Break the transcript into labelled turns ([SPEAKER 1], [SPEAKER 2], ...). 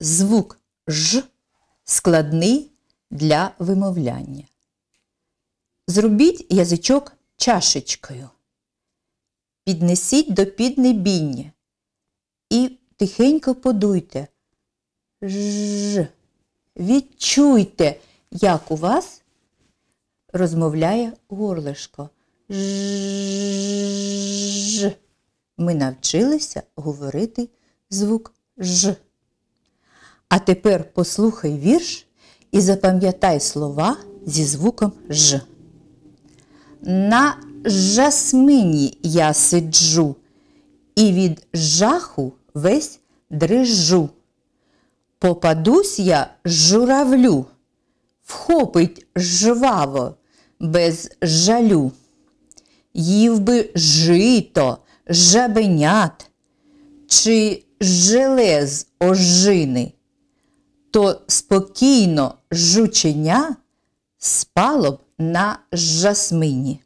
[SPEAKER 1] звук ж складний для вимовляння. Зробіть язичок чашечкою. Піднесіть до піднебіння і тихенько подуйте. Ж. Відчуйте, як у вас розмовляє горлишко. Ж. Ми навчилися говорити звук ж. А тепер послухай вірш і запам'ятай слова зі звуком Ж. На жасмині я сиджу, і від жаху весь дрижу. Попадусь я журавлю, вхопить жваво, без жалю. Їв би жито, жабенят чи желез ожини то спокійно жучення спало б на жасмині.